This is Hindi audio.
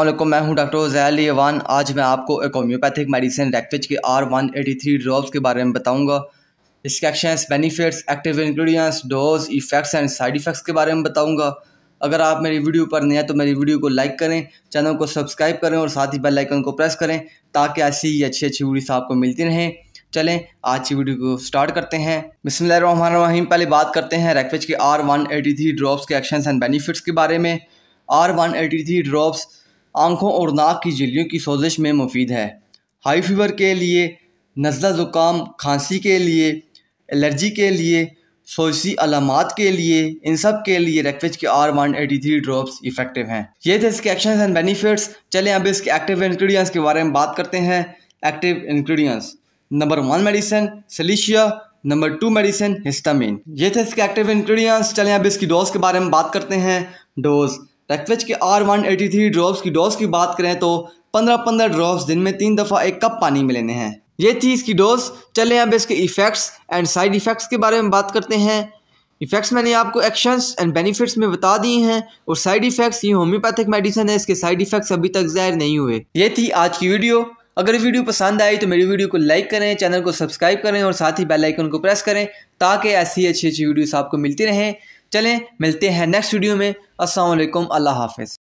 असलम मैं हूं डॉक्टर जैल यवान आज मैं आपको एक होम्योपैथिक मेडिसिन रेक्विच के R one eighty three drops के बारे में बताऊंगा इसके actions benefits active ingredients dose effects and side effects के बारे में बताऊंगा अगर आप मेरी वीडियो पर नए हैं तो मेरी वीडियो को लाइक करें चैनल को सब्सक्राइब करें और साथ ही बेलाइकन को प्रेस करें ताकि ऐसी ही अच्छी अच्छी वीडियोस आपको मिलती रहें चलें आज की वीडियो को स्टार्ट करते हैं बिसमीम पहले बात करते हैं रेक्विच के R one eighty three drops के एक्शंस एंड बेनिफिट्स के बारे में R one eighty three drops आँखों और नाक की झिल्लियों की सोजिश में मुफीद है हाई फीवर के लिए नज़ला ज़ुकाम खांसी के लिए एलर्जी के लिए सोसी अलामत के लिए इन सब के लिए रेकविच के R one eighty three drops effective हैं ये थे इसके एक्शन एंड बेनिफिट्स चलें अब इसके एक्टिव इन्ग्रीडियंट्स के बारे में बात करते हैं active ingredients number one medicine सलीशिया नंबर टू मेडिसिन हिस्टामिन ये थे इसके एक्टिव इन्ग्रीडियंट्स चलें अब इसकी डोज के बारे में बात करते हैं डोज रेक्वेज के R one eighty three drops की डोज की बात करें तो पंद्रह पंद्रह ड्रॉप्स दिन में तीन दफ़ा एक कप पानी में लेने हैं ये थी इसकी डोज चले अब इसके इफ़ेक्ट्स एंड साइड इफ़ेक्ट्स के बारे में बात करते हैं इफ़ेक्ट्स मैंने आपको एक्शंस एंड बेनिफिट्स में बता दिए हैं और साइड इफ़ेक्ट्स ये होम्योपैथिक मेडिसिन है इसके साइड इफ़ेक्ट्स अभी तक जाहिर नहीं हुए ये थी आज की वीडियो अगर वीडियो पसंद आई तो मेरी वीडियो को लाइक करें चैनल को सब्सक्राइब करें और साथ ही बेल आइकन को प्रेस करें ताकि ऐसी अच्छी अच्छी वीडियोस आपको मिलती रहें चलें मिलते हैं नेक्स्ट वीडियो में असल अल्लाह हाफिज़